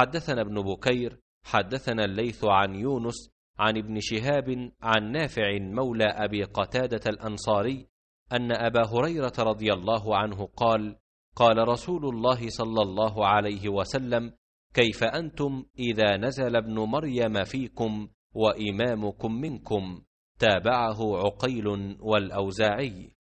حدثنا ابن بكير حدثنا الليث عن يونس عن ابن شهاب عن نافع مولى ابي قتاده الانصاري ان ابا هريره رضي الله عنه قال قال رسول الله صلى الله عليه وسلم كيف انتم اذا نزل ابن مريم فيكم وامامكم منكم تابعه عقيل والاوزاعي